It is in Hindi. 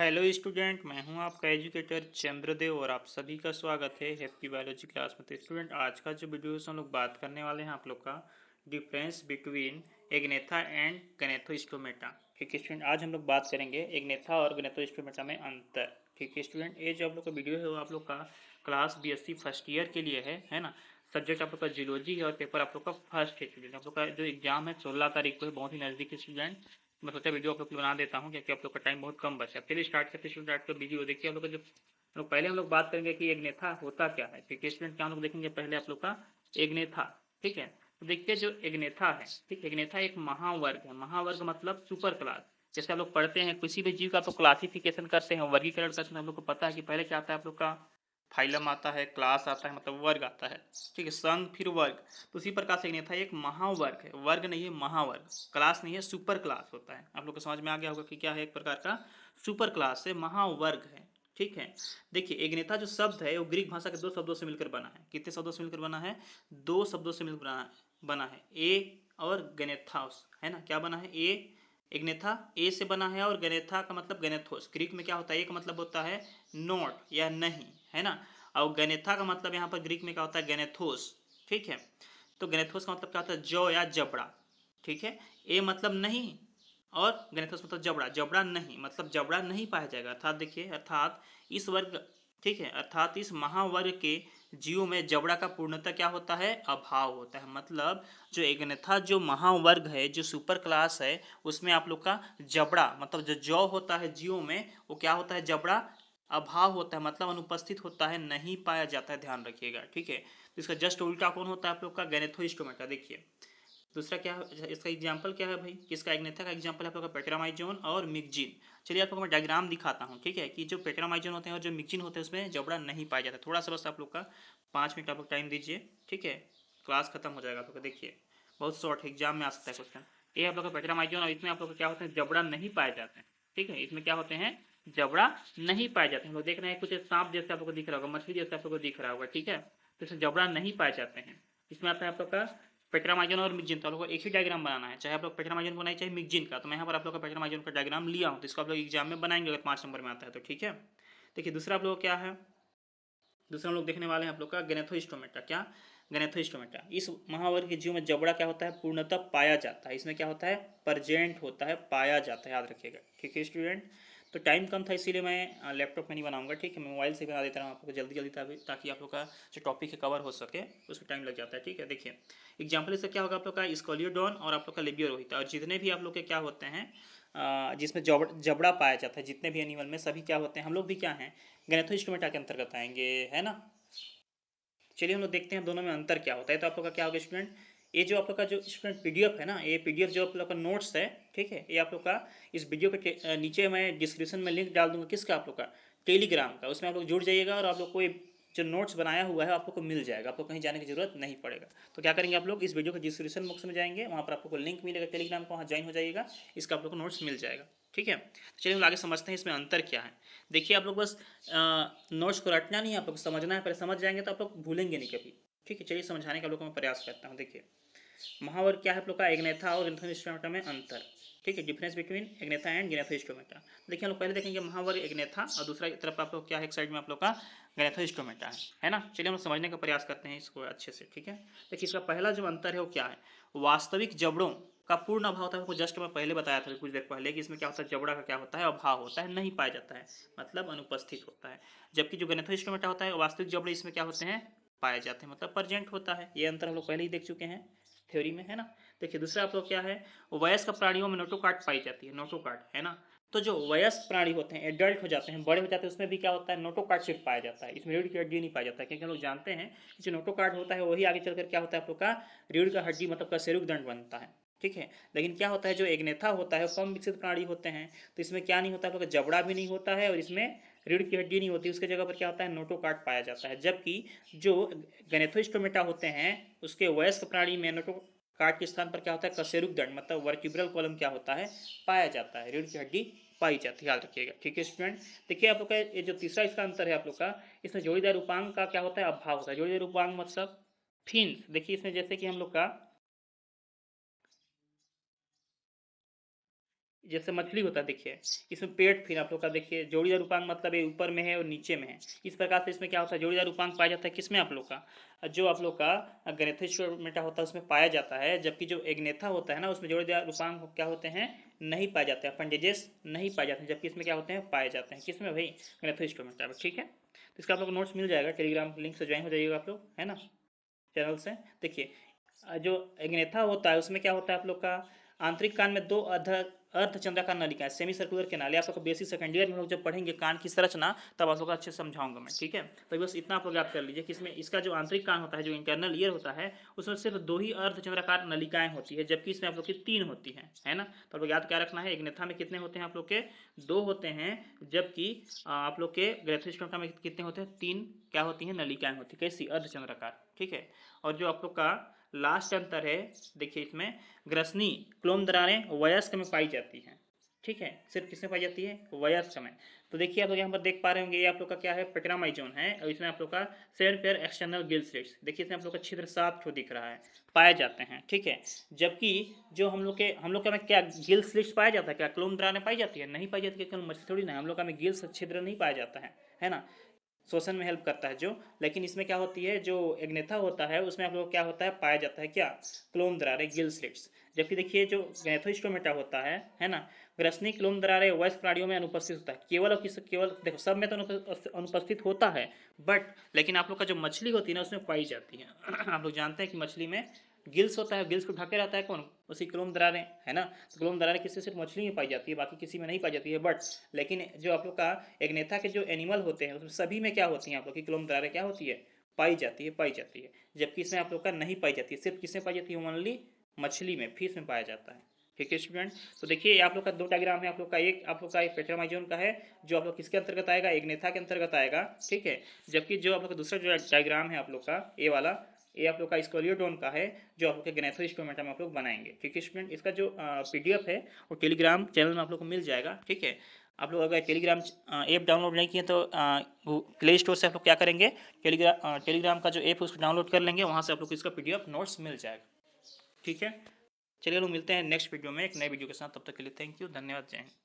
हेलो स्टूडेंट मैं हूं आपका एजुकेटर चंद्रदेव और आप सभी का स्वागत है हैप्पी बायोलॉजी क्लास में तो स्टूडेंट आज का जो वीडियो हम लोग बात करने वाले हैं आप लोग का difference between agnatha and gnathostomata ठीक है स्टूडेंट आज हम लोग बात करेंगे एग्नेथा और गनेथोस्टोमेटा में अंतर ठीक है स्टूडेंट ये जो आप लोग का वीडियो है वो आप लोग का क्लास सी फर्स्ट ईयर के लिए है है ना सब्जेक्ट आप लोग का जियोलॉजी है और पेपर आप लोग का फर्स्ट है स्टूडेंट आप लोग का जो एग्जाम है सोलह तारीख को है बहुत ही नज़दीक स्टूडेंट मैं सोचा वीडियो आप लोग बना देता हूँ क्योंकि आप लोग का टाइम बहुत कम बचा चलिए स्टार्ट करते स्टूडेंट तो बिजी हो देखिए आप लोग जब हम लोग पहले हम लोग बात करेंगे कि एक नेता होता क्या है फिर स्टूडेंट क्या हम लोग देखेंगे पहले आप लोग का एक नेता ठीक है तो देखिए जो एग्नेथा है ठीक है एक महावर्ग है महावर्ग मतलब सुपर क्लास जैसे आप लोग पढ़ते हैं किसी भी जीव का तो क्लासिफिकेशन करते हैं वर्गीकरण करते हैं हम लोग को पता है कि पहले क्या आता है आप लोग का फाइलम आता है क्लास आता है मतलब वर्ग आता है ठीक है संघ फिर वर्ग तो उसी प्रकार से नहीं था एक महावर्ग है वर्ग नहीं है महावर्ग क्लास नहीं है सुपर क्लास होता है आप लोग को समझ में आ गया होगा कि क्या है एक प्रकार का सुपर क्लास है महावर्ग है ठीक है देखिए नेता जो शब्द है वो ग्रीक भाषा के दो शब्दों से मिलकर बना है कितने शब्दों से मिलकर बना है दो शब्दों से मिलकर बना बना है ए और गनेथाउस है ना क्या बना है ए एग्नेथा ए से बना है और गनेथा का मतलब गनेथोस ग्रीक में क्या होता है एक मतलब होता है नोट या नहीं है ना और गनेथा का मतलब यहाँ पर ग्रीक में क्या होता है गनेथोस ठीक है तो गनेथोस का मतलब क्या होता है जौ या जबड़ा ठीक है ए मतलब नहीं और गणेथोस मतलब जबड़ा जबड़ा नहीं मतलब जबड़ा नहीं पाया जाएगा अर्थात देखिए अर्थात इस वर्ग ठीक है अर्थात इस महावर्ग के जीव में जबड़ा का पूर्णता क्या होता है अभाव होता है मतलब जो एग्नेथा जो महावर्ग है जो सुपर क्लास है उसमें आप लोग का जबड़ा मतलब जो जौ होता है जीव में वो क्या होता है जबड़ा अभाव होता है मतलब अनुपस्थित होता है नहीं पाया जाता है ध्यान रखिएगा ठीक है तो इसका जस्ट उल्टा कौन होता है आप लोग का गैनेथो स्टोमेटा देखिए दूसरा क्या अच्छा, इसका एग्जाम्पल क्या है भाई किसका एग्नेथा का एग्जाम्पल आप लोग का पेट्रामाइजोन और मिक्जिन चलिए आप मैं डायग्राम दिखाता हूँ ठीक है कि जो पेट्रामाइजोन होते हैं और जो मिक्जिन होते हैं उसमें जबड़ा नहीं पाया जाता थोड़ा सा बस आप लोग का पाँच मिनट आप लोग टाइम दीजिए ठीक है क्लास खत्म हो जाएगा आप लोग देखिए बहुत शॉर्ट एग्जाम में आ सकता है क्वेश्चन ये आप लोग का पेट्रामाइजोन और इसमें आप लोग क्या होते हैं जबड़ा नहीं पाए जाते ठीक है इसमें क्या होते हैं जबड़ा नहीं पाया जाता हैं हम लोग देख रहे हैं कुछ सांप जैसे आपको दिख रहा होगा मछली जैसे आपको दिख रहा होगा ठीक है तो इसमें जबड़ा नहीं पाए जाते हैं इसमें आता है आप लोग का पेट्रामाइजन और मिगजिन तो लोगों को एक ही डायग्राम बनाना है चाहे आप लोग पेट्रामाइजन बनाए चाहे मिगजिन का तो मैं यहाँ पर आप लोग का पेट्रामाइजन का डायग्राम लिया हूँ तो इसको आप लोग एग्जाम में बनाएंगे अगर पाँच नंबर में आता है तो ठीक है देखिए दूसरा आप लोग क्या है दूसरा हम लोग देखने वाले हैं आप लोग का गनेथोस्टोमेटा क्या गनेथोस्टोमेटा इस महावर्ग के जीव में जबड़ा क्या होता है पूर्णतः पाया जाता है इसमें क्या होता है परजेंट होता है पाया जाता है याद रखिएगा ठीक है स्टूडेंट तो टाइम कम था इसीलिए मैं लैपटॉप में नहीं बनाऊंगा ठीक है मैं मोबाइल से बना देता हूँ आपको जल्दी जल्दी ताकि आप लोग का जो टॉपिक है कवर हो सके उसमें टाइम लग जाता है ठीक है देखिए एग्जाम्पल इसका क्या होगा आप लोग का स्कोलियोडॉन और आप लोग का लिबियो रोहित और जितने भी आप लोग के क्या होते हैं जिसमें जब जबड़ा पाया जाता है जितने भी एनिमल में सभी क्या होते हैं हम लोग भी क्या हैं गणेथो के अंतर्गत आएंगे है ना चलिए हम लोग देखते हैं दोनों में अंतर क्या होता है तो आप लोग का क्या होगा स्टूडेंट ये जो आप लोग का जो स्टूडेंट पीडीएफ है ना ये पीडीएफ जो आप लोग का नोट्स है ठीक है ये आप लोग का इस वीडियो के नीचे मैं डिस्क्रिप्शन में लिंक डाल दूंगा किसका आप लोग का टेलीग्राम का उसमें आप लोग जुड़ जाइएगा और आप लोग को जो नोट्स बनाया हुआ है आप लोग को मिल जाएगा आपको कहीं जाने की जरूरत नहीं पड़ेगा तो क्या करेंगे आप लोग इस वीडियो के डिस्क्रिप्शन बॉक्स में जाएंगे वहाँ पर आपको लिंक मिलेगा टेलीग्राम का वहाँ ज्वाइन हो जाएगा इसका आप लोग को नोट्स मिल जाएगा ठीक है चलिए हम आगे समझते हैं इसमें अंतर क्या है देखिए आप लोग बस नोट्स को रटना नहीं है आप लोग समझना है पहले समझ जाएंगे तो आप लोग भूलेंगे नहीं कभी ठीक है चलिए समझाने का आप लोग मैं प्रयास करता हूँ देखिए महावर क्या है आप लोग का एग्नेथा और ग्रेथोस्टोमेटा में अंतर ठीक है difference between agnatha and gnathostomata देखिए हम लोग पहले देखेंगे महावर एग्नेथा और दूसरा तरफ आप लोग क्या है एक साइड में आप लोग का ग्रेथोस्टोमेटा है है ना चलिए हम लोग समझने का प्रयास करते हैं इसको अच्छे से ठीक है देखिए इसका पहला जो अंतर है वो क्या है वास्तविक जबड़ों का पूर्ण अभाव था आपको जस्ट मैं पहले बताया था कुछ देर पहले कि इसमें क्या होता है जबड़ा का क्या होता है अभाव होता है नहीं पाया जाता है मतलब अनुपस्थित होता है जबकि जो गणथोस्टोमेटा होता है वास्तविक जबड़े इसमें क्या होते हैं पाए जाते हैं मतलब प्रजेंट होता है ये अंतर हम लोग पहले ही देख चुके हैं थ्योरी में है ना देखिए दूसरा आप लोग क्या है वयस्क प्राणियों में नोटोकार्ड पाई जाती है नोटोकार्ड है ना तो जो वयस्क प्राणी होते हैं एडल्ट हो जाते हैं बड़े हो जाते हैं उसमें भी क्या होता है नोटोकार्ड सिर्फ पाया जाता है इसमें रीढ़ की हड्डी नहीं पाया जाता है क्योंकि लोग जानते हैं कि जो नोटोकार्ड होता है वही आगे चलकर क्या होता है आप लोग का रीढ़ का हड्डी मतलब का सेरुक दंड बनता है ठीक है लेकिन क्या होता है जो एग्नेथा होता है कम विकसित प्राणी होते हैं तो इसमें क्या नहीं होता है जबड़ा भी नहीं होता है और इसमें रीढ़ की हड्डी नहीं होती उसके जगह पर क्या होता है नोटोकार्ड पाया जाता है जबकि जो गनेथोस्टोमेटा होते हैं उसके वयस्क प्राणी में नोटो काट के स्थान पर क्या होता है कशेरुक दंड मतलब वर्क्यूब्रल कॉलम क्या होता है पाया जाता है रीढ़ की हड्डी पाई जाती है याद रखिएगा ठीक है स्टूडेंट देखिए आप लोग का ये जो तीसरा इसका अंतर है आप लोग का इसमें जोड़ीदार उपांग का क्या होता है अभाव होता है जोड़ीदार उपांग मतलब फिन देखिए इसमें जैसे कि हम लोग का जैसे मछली होता है देखिए इसमें पेट फिर आप लोग का देखिए जोड़ीदार उपांग मतलब ये ऊपर में है और नीचे में है इस प्रकार से इसमें क्या होता है जोड़ीदार उपांग पाया जाता है किसमें आप लोग का जो आप लोग का गणेथेश्वरमेटा होता है उसमें पाया जाता है जबकि जो एग्नेथा होता है ना उसमें जोड़ीदार उपांग क्या होते हैं नहीं पाए जाते हैं पंडेजेस नहीं पाए जाते हैं जबकि इसमें क्या होते हैं पाए जाते हैं किसमें भाई गणेथेश्वरमेटा ठीक है तो इसका आप लोग नोट्स मिल जाएगा टेलीग्राम लिंक से ज्वाइन हो जाइएगा आप लोग है ना चैनल से देखिए जो एग्नेथा होता है उसमें क्या होता है आप लोग का आंतरिक कान में दो अधिक का नलिका सेमी सर्कुलर केनाल आप लोग बेसिक सेकंड ईयर में लोग जब पढ़ेंगे कान की संरचना तब आप लोग अच्छे समझाऊंगा मैं ठीक है तो बस इतना आप लोग याद कर लीजिए कि इसमें इसका जो आंतरिक कान होता है जो इंटरनल ईयर होता है उसमें सिर्फ दो ही अर्धचंद्राकार नलिकाएं होती है जबकि इसमें आप लोग की तीन होती है है ना तो आप लोग याद क्या रखना है एक नेथा में कितने होते हैं आप लोग के दो होते हैं जबकि आप लोग के ग्रेथिस्टोका में कितने होते हैं तीन क्या होती हैं नलिकाएं होती है कैसी अर्धचंद्राकार ठीक है और जो आप लोग का लास्ट अंतर है देखिए इसमें ग्रसनी क्लोम दरारें वयस्क में पाई जाती हैं ठीक है सिर्फ किसमें पाई जाती है वयस्क में तो देखिए आप लोग यहाँ पर देख पा रहे होंगे ये आप लोग का क्या है पेट्रामाइजोन है और इसमें आप लोग का सेड फेयर एक्सटर्नल गिल स्लिट्स देखिए इसमें आप लोग का छिद्र सात छो दिख रहा है पाए जाते हैं ठीक है जबकि जो हम लोग के हम लोग का क्या गिल स्लिट्स पाया जाता है क्या क्लोम दराने पाई जाती है नहीं पाई जाती है मछली थोड़ी ना हम लोग का हमें गिल्स छिद्र नहीं पाया जाता है है ना शोषण में हेल्प करता है जो लेकिन इसमें क्या होती है जो एग्नेथा होता है उसमें आप लोग क्या होता है पाया जाता है क्या क्लोम दरारे गिल स्लिप्स जबकि देखिए जो गैथोस्टोमेटा होता है है ना ग्रसनी क्लोम दरारे वयस्क प्राणियों में अनुपस्थित होता है केवल और केवल देखो सब में तो अनुपस्थित होता है बट लेकिन आप लोग का जो मछली होती है ना उसमें पाई जाती है आप लोग जानते हैं कि मछली में गिल्स होता है गिल्स को ढके रहता है कौन उसी क्लोम दरारें है ना तो क्लोम दरारें किसी सिर्फ मछली में पाई जाती है बाकी किसी में नहीं पाई जाती है बट लेकिन जो आप लोग का नेता के जो एनिमल होते हैं उसमें सभी में क्या होती हैं आप लोग की क्लोम दरारें क्या होती है पाई जाती है पाई जाती है जबकि इसमें आप लोग का नहीं पाई जाती है सिर्फ किसमें पाई जाती है ओनली मछली में फिश में पाया जाता है ठीक है स्टूडेंट तो देखिए आप लोग का दो डायग्राम है आप लोग का एक आप लोग का एक पेट्रामाइजोन का है जो आप लोग किसके अंतर्गत आएगा एक नेथा के अंतर्गत आएगा ठीक है जबकि जो आप लोग का दूसरा जो डायग्राम है आप लोग का ए वाला ये आप लोग का स्कोलियोडोन का है जो आप लोग के गनेथो इंस्ट्रूमेंट में आप लोग बनाएंगे ठीक है स्टूडेंट इसका जो पीडीएफ है वो टेलीग्राम चैनल में आप लोग को मिल जाएगा ठीक है आप लोग अगर टेलीग्राम ऐप डाउनलोड नहीं किए तो प्ले स्टोर से आप लोग क्या करेंगे टेलीग्राम टेलीग्राम का जो ऐप है उसको डाउनलोड कर लेंगे वहाँ से आप लोग को इसका पी नोट्स मिल जाएगा ठीक है चलिए लोग मिलते हैं नेक्स्ट वीडियो में एक नए वीडियो के साथ तब तक के लिए थैंक यू धन्यवाद जय हिंद